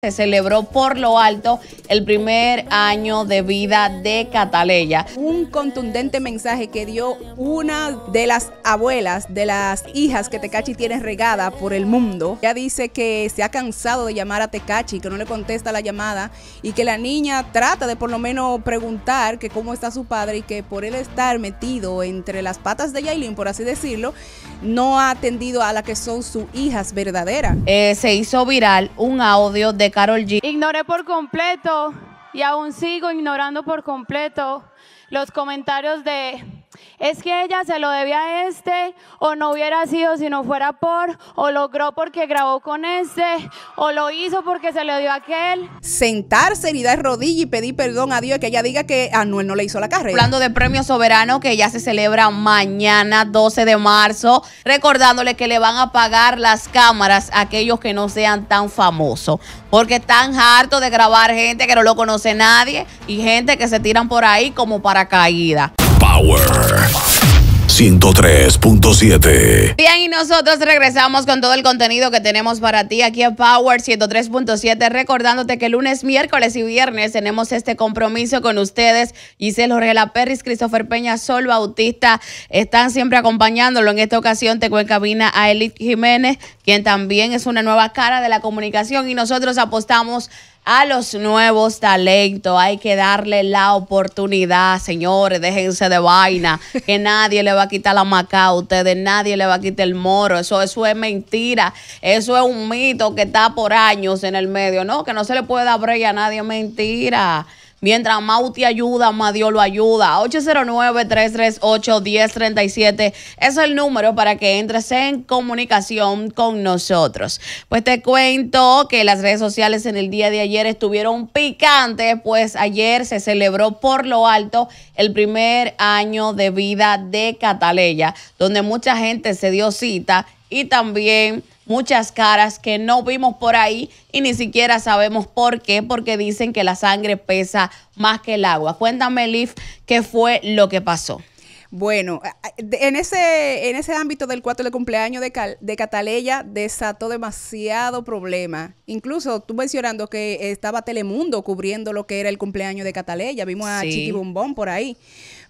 Se celebró por lo alto el primer año de vida de Cataleya. Un contundente mensaje que dio una de las abuelas, de las hijas que Tecachi tiene regada por el mundo. Ella dice que se ha cansado de llamar a Tecachi, que no le contesta la llamada y que la niña trata de por lo menos preguntar que cómo está su padre y que por él estar metido entre las patas de Yailin, por así decirlo, no ha atendido a la que son sus hijas verdaderas. Eh, se hizo viral un audio de Carol G. Ignoré por completo y aún sigo ignorando por completo los comentarios de es que ella se lo debía a este, o no hubiera sido si no fuera por, o logró porque grabó con este, o lo hizo porque se le dio a aquel. Sentarse y dar rodilla y pedir perdón a Dios que ella diga que Anuel no le hizo la carrera. Hablando de Premio Soberano que ya se celebra mañana 12 de marzo, recordándole que le van a pagar las cámaras a aquellos que no sean tan famosos, porque están hartos de grabar gente que no lo conoce nadie y gente que se tiran por ahí como para paracaídas. Power 103.7. Bien, y nosotros regresamos con todo el contenido que tenemos para ti aquí en Power 103.7. Recordándote que lunes, miércoles y viernes tenemos este compromiso con ustedes. Giselle rela Perris, Christopher Peña, Sol Bautista están siempre acompañándolo. En esta ocasión te en cabina a Elit Jiménez, quien también es una nueva cara de la comunicación. Y nosotros apostamos a los nuevos talentos. Hay que darle la oportunidad, señores. Déjense de vaina. Que nadie le va a quitar la maca a ustedes. Nadie le va a quitar el moro. Eso, eso es mentira. Eso es un mito que está por años en el medio. No, que no se le puede dar a nadie. Mentira. Mientras Mauti ayuda, Madiolo lo ayuda. 809-338-1037 es el número para que entres en comunicación con nosotros. Pues te cuento que las redes sociales en el día de ayer estuvieron picantes, pues ayer se celebró por lo alto el primer año de vida de Cataleya, donde mucha gente se dio cita y también muchas caras que no vimos por ahí y ni siquiera sabemos por qué, porque dicen que la sangre pesa más que el agua. Cuéntame, Liv, qué fue lo que pasó. Bueno, en ese, en ese ámbito del cuarto de cumpleaños de, Cataleya desató demasiado problema. Incluso tú mencionando que estaba Telemundo cubriendo lo que era el cumpleaños de Cataleya, vimos a Chiqui Bombón por ahí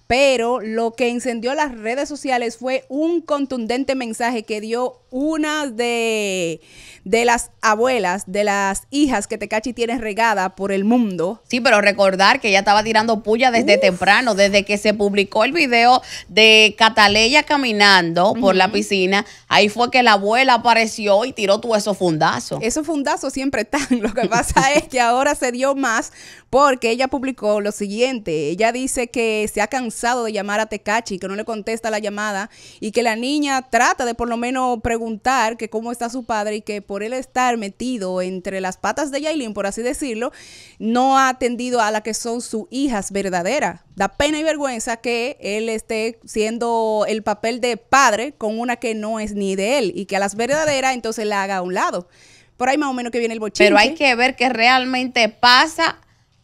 pero lo que encendió las redes sociales fue un contundente mensaje que dio una de, de las abuelas, de las hijas que Tecachi tiene regada por el mundo. Sí, pero recordar que ella estaba tirando puya desde temprano, desde que se publicó el video de Cataleya caminando por la piscina, ahí fue que la abuela apareció y tiró todo esos fundazos. Esos fundazos siempre están, lo que pasa es que ahora se dio más porque ella publicó lo siguiente, ella dice que se ha cansado de llamar a Tecachi, que no le contesta la llamada y que la niña trata de por lo menos preguntar que cómo está su padre y que por él estar metido entre las patas de Yailin, por así decirlo, no ha atendido a la que son sus hijas verdaderas. Da pena y vergüenza que él esté siendo el papel de padre con una que no es ni de él y que a las verdaderas entonces la haga a un lado. Por ahí más o menos que viene el bochinche. Pero hay que ver que realmente pasa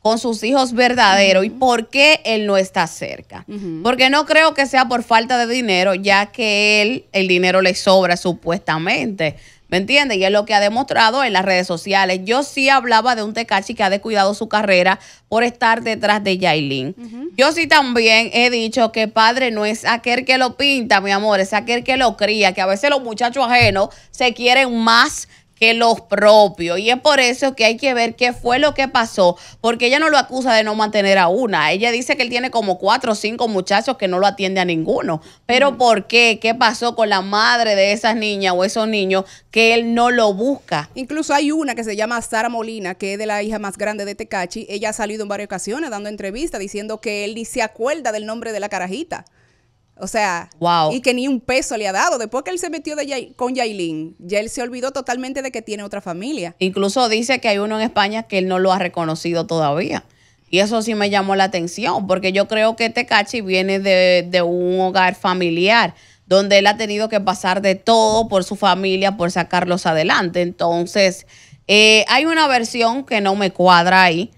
con sus hijos verdaderos y por qué él no está cerca. Porque no creo que sea por falta de dinero, ya que él, el dinero le sobra supuestamente. ¿Me entiendes? Y es lo que ha demostrado en las redes sociales. Yo sí hablaba de un Tecachi que ha descuidado su carrera por estar detrás de Yailin. Yo sí también he dicho que padre no es aquel que lo pinta, mi amor, es aquel que lo cría, que a veces los muchachos ajenos se quieren más que los propios. Y es por eso que hay que ver qué fue lo que pasó, porque ella no lo acusa de no mantener a una. Ella dice que él tiene como cuatro o cinco muchachos que no lo atiende a ninguno. Pero ¿por qué? ¿Qué pasó con la madre de esas niñas o esos niños que él no lo busca? Incluso hay una que se llama Sara Molina, que es de la hija más grande de Tecachi. Ella ha salido en varias ocasiones dando entrevistas diciendo que él ni se acuerda del nombre de la carajita. O sea, y que ni un peso le ha dado. Después que él se metió de con Yailin, ya él se olvidó totalmente de que tiene otra familia. Incluso dice que hay uno en España que él no lo ha reconocido todavía. Y eso sí me llamó la atención, porque yo creo que este Cachi viene de, de un hogar familiar, donde él ha tenido que pasar de todo por su familia, por sacarlos adelante. Entonces, eh, hay una versión que no me cuadra ahí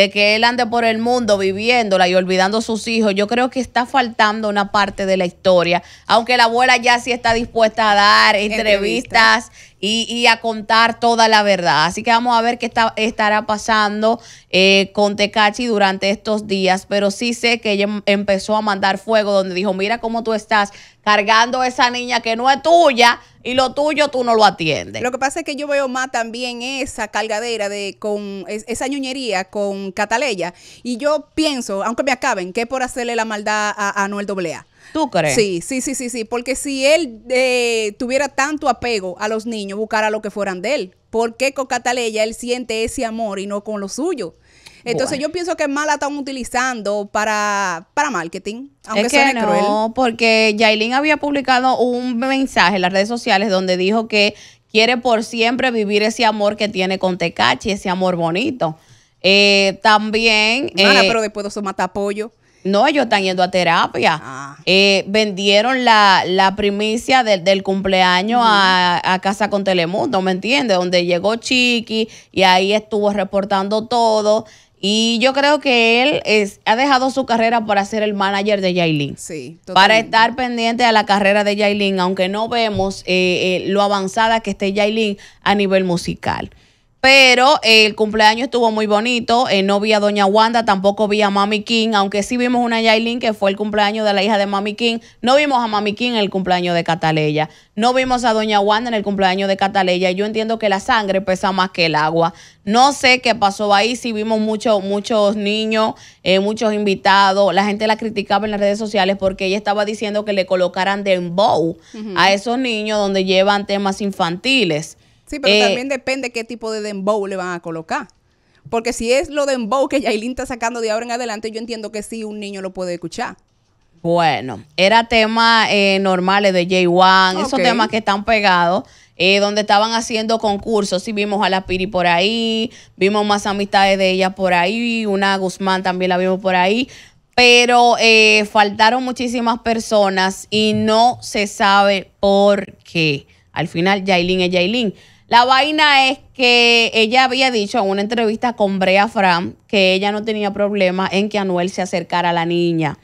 de que él ande por el mundo viviéndola y olvidando a sus hijos, yo creo que está faltando una parte de la historia, aunque la abuela ya sí está dispuesta a dar entrevistas, y, a contar toda la verdad. Así que vamos a ver qué está, estará pasando eh, con Tecachi durante estos días, pero sí sé que ella em, empezó a mandar fuego donde dijo, mira cómo tú estás cargando a esa niña que no es tuya y lo tuyo tú no lo atiendes. Lo que pasa es que yo veo más también esa cargadera de con esa ñuñería con Cataleya y yo pienso, aunque me acaben, que por hacerle la maldad a, a Anuel doblea ¿Tú crees? Sí, sí, sí, sí, sí. Porque si él eh, tuviera tanto apego a los niños, buscara lo que fueran de él. ¿Por qué con él siente ese amor y no con lo suyo? Entonces yo pienso que más la están utilizando para, marketing, aunque es que no, porque Yailin había publicado un mensaje en las redes sociales donde dijo que quiere por siempre vivir ese amor que tiene con Tecachi, ese amor bonito. Eh, también... Eh, pero después de eso mata apoyo no, ellos están yendo a terapia. Ah. Eh, vendieron la, la primicia del cumpleaños a, Casa con Telemundo, ¿me entiendes? Donde llegó Chiqui y ahí estuvo reportando todo. Y yo creo que él es, ha dejado su carrera para ser el manager de Yailin. Sí. Para estar pendiente a la carrera de Yailin, aunque no vemos eh, eh, lo avanzada que esté Yailin a nivel musical. Pero el cumpleaños estuvo muy bonito. Eh, no vi a Doña Wanda, tampoco vi a Mami King, aunque sí vimos una Yailin que fue el cumpleaños de la hija de Mami King. No vimos a Mami King en el cumpleaños de Cataleya. No vimos a Doña Wanda en el cumpleaños de Cataleya. Yo entiendo que la sangre pesa más que el agua. No sé qué pasó ahí, sí vimos muchos muchos niños, eh, muchos invitados. La gente la criticaba en las redes sociales porque ella estaba diciendo que le colocaran de a esos niños donde llevan temas infantiles. Sí, pero eh, también depende qué tipo de dembow le van a colocar. Porque si es lo dembow que Yailin está sacando de ahora en adelante, yo entiendo que sí un niño lo puede escuchar. Bueno, era tema normal eh, normales de J1, esos temas que están pegados, eh, donde estaban haciendo concursos. Sí, vimos a la Piri por ahí, vimos más amistades de ella por ahí, una Guzmán también la vimos por ahí, pero faltaron muchísimas personas y no se sabe por qué. Al final, Yailin es Yailin. La vaina es que ella había dicho en una entrevista con Brea Fram que ella no tenía problema en que Anuel se acercara a la niña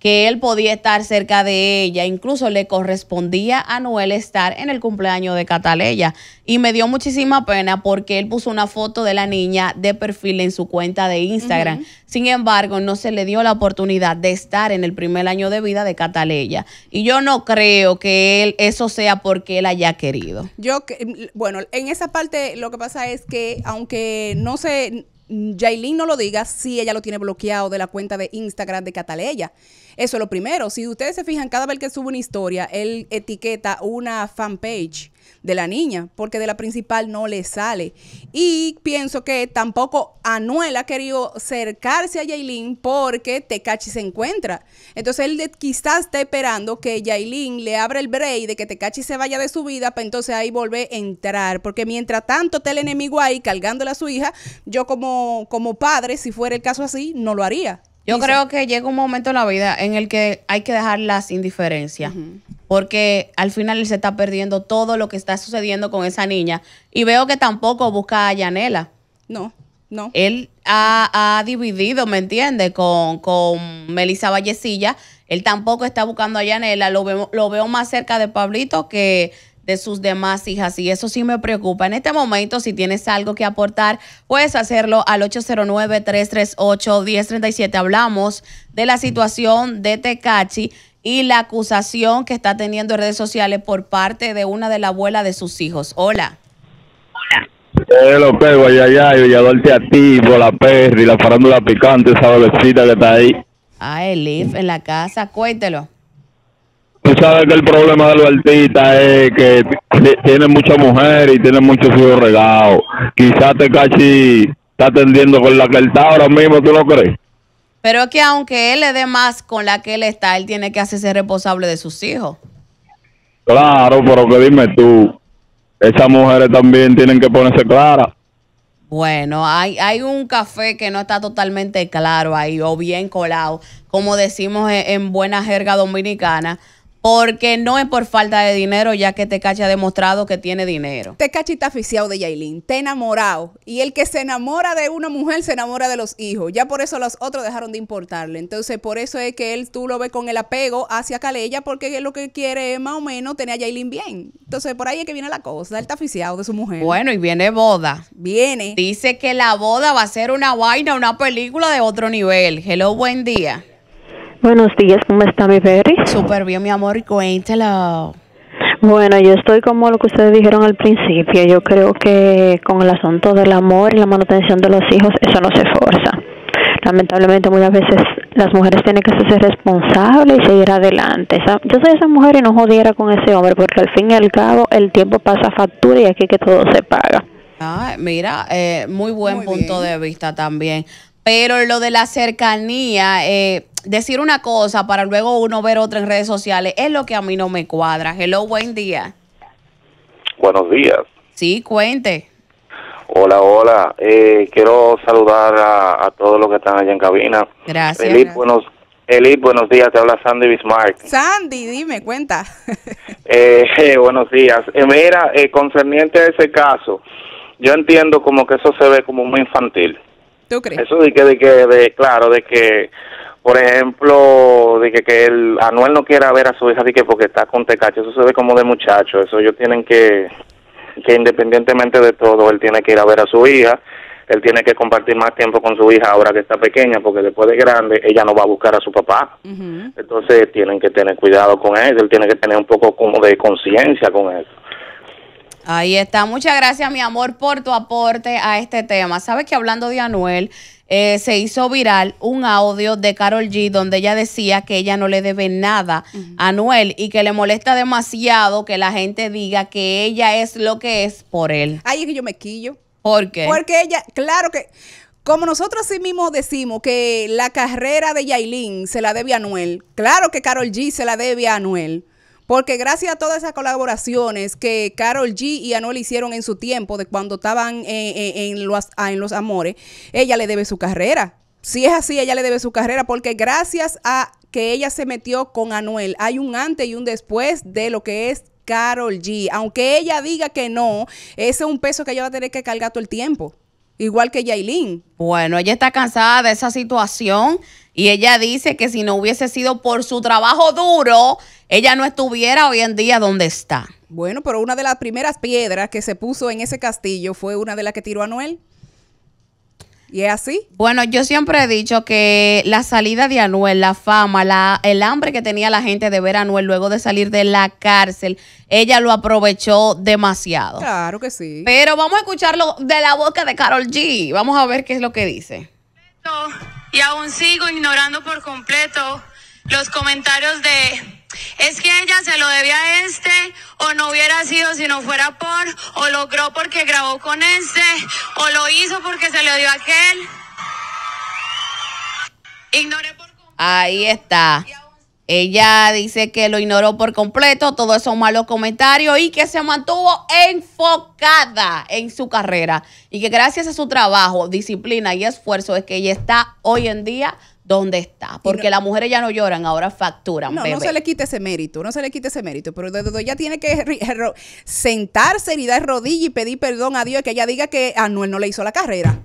que él podía estar cerca de ella. Incluso le correspondía a Noel estar en el cumpleaños de Cataleya. Y me dio muchísima pena porque él puso una foto de la niña de perfil en su cuenta de Instagram. Sin embargo, no se le dio la oportunidad de estar en el primer año de vida de Cataleya. Y yo no creo que él eso sea porque él haya querido. Yo, mm, bueno, en esa parte lo que pasa es que aunque no se Jailin no lo diga si ella lo tiene bloqueado de la cuenta de Instagram de Cataleya. Eso es lo primero. Si ustedes se fijan, cada vez que sube una historia, él etiqueta una fanpage de la niña, porque de la principal no le sale. Y pienso que tampoco Anuel ha querido acercarse a Yailin porque Tecachi se encuentra. Entonces él quizás está esperando que Yailin le abra el break de que Tecachi se vaya de su vida para entonces ahí volver a entrar. Porque mientras tanto está el enemigo ahí cargándole a su hija, yo como, como padre, si fuera el caso así, no lo haría. Yo creo que llega un momento en la vida en el que hay que dejar las indiferencias porque al final él se está perdiendo todo lo que está sucediendo con esa niña. Y veo que tampoco busca a Yanela. No, no. Él ha, ha dividido, ¿me entiende?, Con, con Melissa Vallecilla. Él tampoco está buscando a Yanela. Lo veo, lo veo más cerca de Pablito que de sus demás hijas y eso sí me preocupa. En este momento, si tienes algo que aportar, puedes hacerlo al 809-338-1037. Hablamos de la situación de Tecachi y la acusación que está teniendo redes sociales por parte de una de las abuelas de sus hijos. Hola. Hola. Hello, Pedro, allá, Villadorte a ti, por la y la farándula picante, esa bebecita que está ahí. Ah, el en la casa, cuéntelo. Tú sabes que el problema de los es que tiene mucha mujer y tiene muchos hijos regados. Quizás te cachi está tendiendo con la que está ahora mismo, ¿tú lo crees? Pero es que aunque él le dé más con la que él está, él tiene que hacerse responsable de sus hijos. Claro, pero que dime tú, esas mujeres también tienen que ponerse claras. Bueno, hay, hay un café que no está totalmente claro ahí, o bien colado, como decimos en buena jerga dominicana, porque no es por falta de dinero, ya que Tecachi ha demostrado que tiene dinero. Tecachi está aficiado de Yailin, está enamorado. Y el que se enamora de una mujer se enamora de los hijos. Ya por eso los otros dejaron de importarle. Entonces, por eso es que él tú lo ves con el apego hacia Calella, porque él lo que quiere es más o menos tener a Yailin bien. Entonces, por ahí es que viene la cosa. Él está aficiado de su mujer. Bueno, y viene boda. Viene. Dice que la boda va a ser una vaina, una película de otro nivel. Hello, buen día. Buenos días, ¿cómo está mi Perry? Súper bien, mi amor, cuéntelo. Bueno, yo estoy como lo que ustedes dijeron al principio. Yo creo que con el asunto del amor y la manutención de los hijos, eso no se forza. Lamentablemente muchas veces las mujeres tienen que ser responsables y seguir adelante. yo soy esa mujer y no jodiera con ese hombre porque al fin y al cabo el tiempo pasa factura y aquí que todo se paga. Ah, mira, eh, muy buen punto de vista también. Pero lo de la cercanía, eh, decir una cosa para luego uno ver otra en redes sociales, es lo que a mí no me cuadra. Hello, buen día. Buenos días. Sí, cuente. Hola, hola. Eh, quiero saludar a, todos los que están allá en cabina. Gracias. Elip, Buenos, buenos días. Te habla Sandy Bismarck. Sandy, dime, cuenta. Eh, buenos días. mira, concerniente a ese caso, yo entiendo como que eso se ve como muy infantil. Eso de que, de que de, claro, de que, por ejemplo, de que, el Anuel no quiera ver a su hija de que porque está con Tecacho, eso se ve como de muchacho, eso ellos tienen que, que independientemente de todo, él tiene que ir a ver a su hija, él tiene que compartir más tiempo con su hija ahora que está pequeña, porque después de grande ella no va a buscar a su papá. Entonces tienen que tener cuidado con eso, él tiene que tener un poco como de conciencia con eso. Ahí está. Muchas gracias, mi amor, por tu aporte a este tema. Sabes que hablando de Anuel, eh, se hizo viral un audio de Carol G donde ella decía que ella no le debe nada a Anuel y que le molesta demasiado que la gente diga que ella es lo que es por él. Ay, es que yo me quillo. ¿Por qué? Porque ella, claro que. Como nosotros sí mismos decimos que la carrera de Yailin se la debe a Anuel, claro que Carol G se la debe a Anuel. Porque gracias a todas esas colaboraciones que Carol G y Anuel hicieron en su tiempo, de cuando estaban en, los, ah, en los amores, ella le debe su carrera. Si es así, ella le debe su carrera, porque gracias a que ella se metió con Anuel, hay un antes y un después de lo que es Carol G. Aunque ella diga que no, ese es un peso que ella va a tener que cargar todo el tiempo igual que Yailin. Bueno, ella está cansada de esa situación y ella dice que si no hubiese sido por su trabajo duro, ella no estuviera hoy en día donde está. Bueno, pero una de las primeras piedras que se puso en ese castillo fue una de las que tiró a Noel. ¿Y es así? Bueno, yo siempre he dicho que la salida de Anuel, la fama, la, el hambre que tenía la gente de ver a Anuel luego de salir de la cárcel, ella lo aprovechó demasiado. Claro que sí. Pero vamos a escucharlo de la boca de Carol G. Vamos a ver qué es lo que dice. Y aún sigo ignorando por completo los comentarios de es que ella se lo debía a este, o no hubiera sido si no fuera por, o logró porque grabó con este, o lo hizo porque se lo dio a aquel. Ignore por Ahí está. Ella dice que lo ignoró por completo, todos esos malos comentarios y que se mantuvo enfocada en su carrera y que gracias a su trabajo, disciplina y esfuerzo es que ella está hoy en día dónde está. Porque las mujeres ya no lloran, ahora facturan. No, no se le quite ese mérito, no se le quite ese mérito. Pero ella tiene que sentarse y dar rodilla y pedir perdón a Dios que ella diga que Anuel no le hizo la carrera.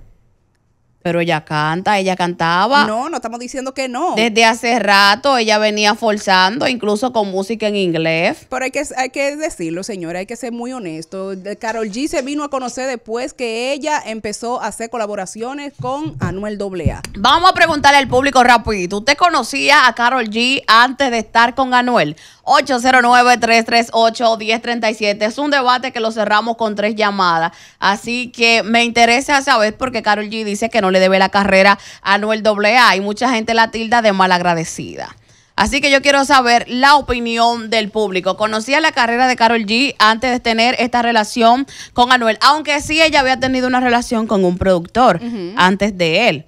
Pero ella canta, ella cantaba. No, no estamos diciendo que no. Desde hace rato ella venía forzando, incluso con música en inglés. Pero hay que, hay que decirlo, señora, hay que ser muy honesto. Carol G se vino a conocer después que ella empezó a hacer colaboraciones con Anuel AA. Vamos a preguntarle al público rapidito. ¿Usted conocía a Carol G antes de estar con Anuel? 809-338-1037. Es un debate que lo cerramos con tres llamadas. Así que me interesa saber porque Carol G dice que no le debe la carrera a Anuel AA y mucha gente la tilda de malagradecida. Así que yo quiero saber la opinión del público. Conocía la carrera de Carol G antes de tener esta relación con Anuel, aunque sí ella había tenido una relación con un productor antes de él.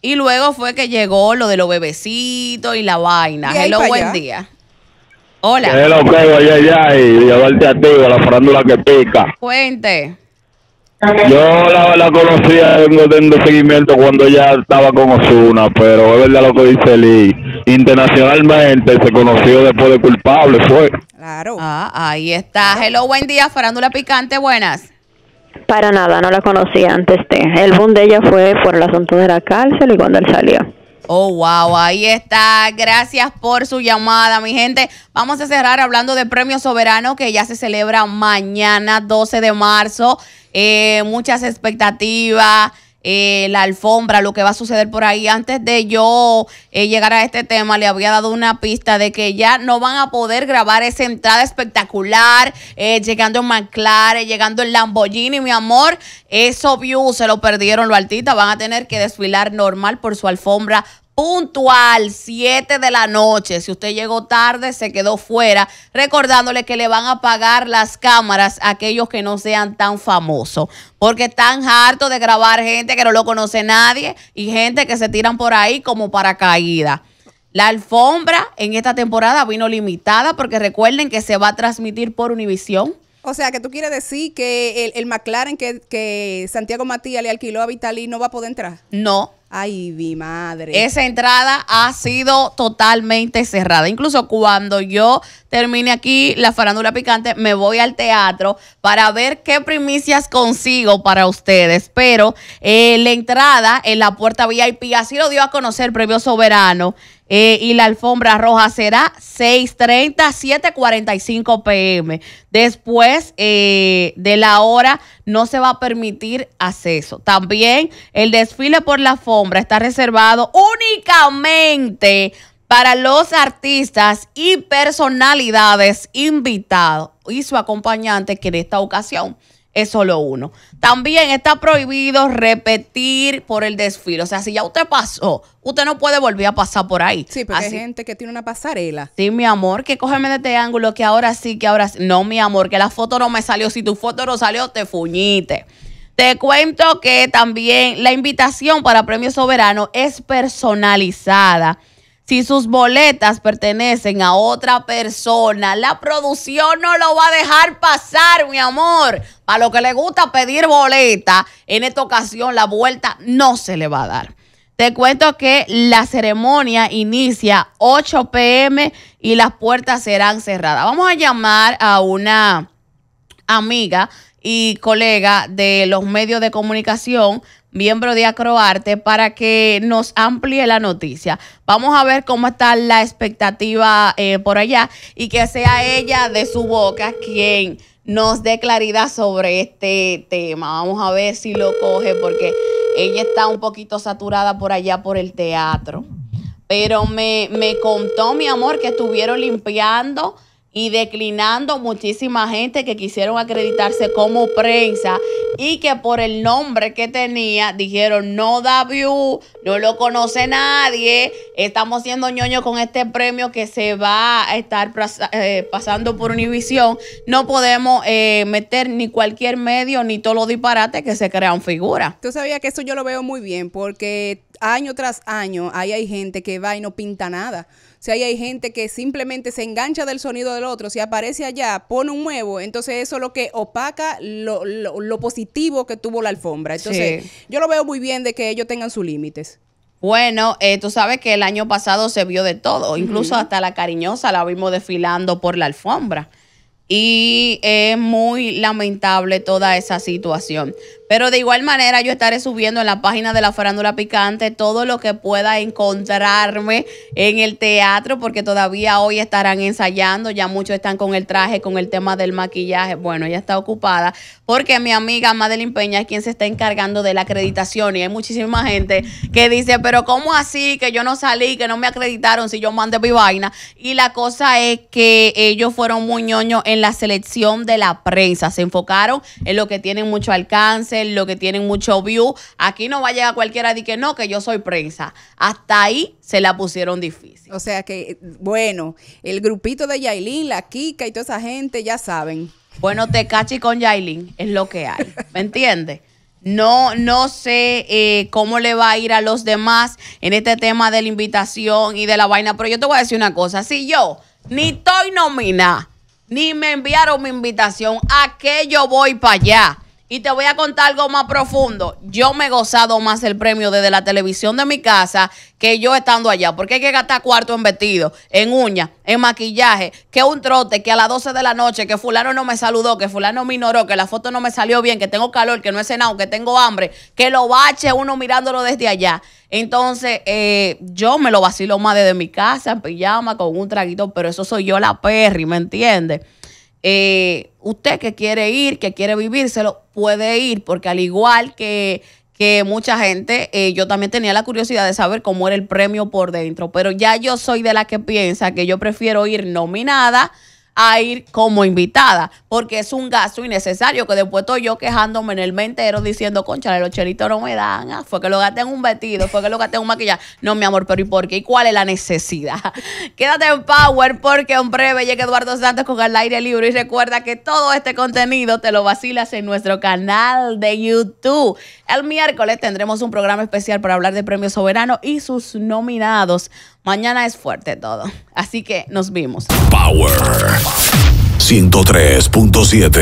Y luego fue que llegó lo de los bebecitos y la vaina. Y Hello, buen día. Hola. lo y llevarte a ti, a la farándula que pica. Yo la, la conocía en seguimiento cuando ya estaba con Osuna, pero es verdad lo que dice Lee. Internacionalmente se conoció después de culpable, fue. Claro. Ah, ahí está. Hello, buen día, farándula picante, buenas. Para nada, no la conocía antes de. El boom de ella fue por el asunto de la cárcel y cuando él salió. Oh, wow, ahí está. Gracias por su llamada, mi gente. Vamos a cerrar hablando de Premio Soberano que ya se celebra mañana, 12 de marzo. Eh, muchas expectativas. Eh, la alfombra, lo que va a suceder por ahí. Antes de yo eh, llegar a este tema, le había dado una pista de que ya no van a poder grabar esa entrada espectacular, eh, llegando en McLaren, llegando en Lamborghini, mi amor. Eso view se lo perdieron los artistas, van a tener que desfilar normal por su alfombra puntual, 7 de la noche. Si usted llegó tarde, se quedó fuera. Recordándole que le van a pagar las cámaras a aquellos que no sean tan famosos. Porque están hartos de grabar gente que no lo conoce nadie y gente que se tiran por ahí como para caída La alfombra en esta temporada vino limitada porque recuerden que se va a transmitir por Univisión. O sea, que tú quieres decir que el, McLaren que, que Santiago Matías le alquiló a Vitali no va a poder entrar. No, Ay, mi madre. Esa entrada ha sido totalmente cerrada. Incluso cuando yo termine aquí la farándula picante, me voy al teatro para ver qué primicias consigo para ustedes. Pero eh, la entrada en la puerta VIP así lo dio a conocer el previo soberano. Eh, y la alfombra roja será 6.30, 7.45 pm. Después eh, de la hora no se va a permitir acceso. También el desfile por la alfombra está reservado únicamente para los artistas y personalidades invitados y su acompañante que en esta ocasión es solo uno. También está prohibido repetir por el desfile. O sea, si ya usted pasó, usted no puede volver a pasar por ahí. Sí, porque hay gente que tiene una pasarela. Sí, mi amor, que cógeme de este ángulo, que ahora sí, que ahora sí. No, mi amor, que la foto no me salió. Si tu foto no salió, te fuñite. Te cuento que también la invitación para Premio Soberano es personalizada si sus boletas pertenecen a otra persona, la producción no lo va a dejar pasar, mi amor. Para lo que le gusta pedir boleta, en esta ocasión la vuelta no se le va a dar. Te cuento que la ceremonia inicia 8 pm y las puertas serán cerradas. Vamos a llamar a una amiga y colega de los medios de comunicación miembro de Acroarte, para que nos amplíe la noticia. Vamos a ver cómo está la expectativa eh, por allá y que sea ella de su boca quien nos dé claridad sobre este tema. Vamos a ver si lo coge porque ella está un poquito saturada por allá por el teatro. Pero me, me contó mi amor que estuvieron limpiando y declinando muchísima gente que quisieron acreditarse como prensa y que por el nombre que tenía dijeron no da view, no lo conoce nadie, estamos siendo ñoños con este premio que se va a estar eh, pasando por Univisión, no podemos eh, meter ni cualquier medio ni todos los disparates que se crean figuras. Tú sabías que eso yo lo veo muy bien porque año tras año ahí hay gente que va y no pinta nada. Si hay gente que simplemente se engancha del sonido del otro, si aparece allá, pone un nuevo, entonces eso es lo que opaca lo, positivo que tuvo la alfombra. Entonces, yo lo veo muy bien de que ellos tengan sus límites. Bueno, eh, tú sabes que el año pasado se vio de todo, incluso hasta la cariñosa la vimos desfilando por la alfombra. Y es muy lamentable toda esa situación. Pero de igual manera yo estaré subiendo en la página de la farándula picante todo lo que pueda encontrarme en el teatro porque todavía hoy estarán ensayando, ya muchos están con el traje, con el tema del maquillaje. Bueno, ya está ocupada porque mi amiga Madeline Peña es quien se está encargando de la acreditación y hay muchísima gente que dice, pero ¿cómo así que yo no salí, que no me acreditaron si yo mandé mi vaina? Y la cosa es que ellos fueron muy ñoños en la selección de la prensa, se enfocaron en lo que tienen mucho alcance lo que tienen mucho view. Aquí no va a llegar cualquiera decir que no, que yo soy prensa. Hasta ahí se la pusieron difícil. O sea que, bueno, el grupito de Yailin, la Kika y toda esa gente ya saben. Bueno, te cachi con Yailin es lo que hay. ¿Me entiendes? No, no sé eh, cómo le va a ir a los demás en este tema de la invitación y de la vaina, pero yo te voy a decir una cosa. Si yo ni estoy nominada, ni me enviaron mi invitación, ¿a qué yo voy para allá? Y te voy a contar algo más profundo. Yo me he gozado más el premio desde la televisión de mi casa que yo estando allá. Porque hay que gastar cuarto en vestido, en uñas, en maquillaje, que un trote, que a las 12 de la noche, que fulano no me saludó, que fulano me ignoró, que la foto no me salió bien, que tengo calor, que no he cenado, que tengo hambre, que lo bache uno mirándolo desde allá. Entonces, eh, yo me lo vacilo más desde mi casa, en pijama, con un traguito, pero eso soy yo la perry, ¿me entiendes? Eh, usted que quiere ir, que quiere vivírselo, puede ir, porque al igual que, que mucha gente, eh, yo también tenía la curiosidad de saber cómo era el premio por dentro, pero ya yo soy de la que piensa que yo prefiero ir nominada a ir como invitada, porque es un gasto innecesario que después estoy yo quejándome en el mentero diciendo, concha, los chelitos no me dan, ah, fue que lo gasté en un vestido, fue que lo gasté en un maquillaje. No, mi amor, pero ¿y por qué? ¿Y cuál es la necesidad? Quédate en Power porque en breve llega Eduardo Santos con el aire libre y recuerda que todo este contenido te lo vacilas en nuestro canal de YouTube. El miércoles tendremos un programa especial para hablar de Premio Soberano y sus nominados. Mañana es fuerte todo. Así que nos vimos. Power 103.7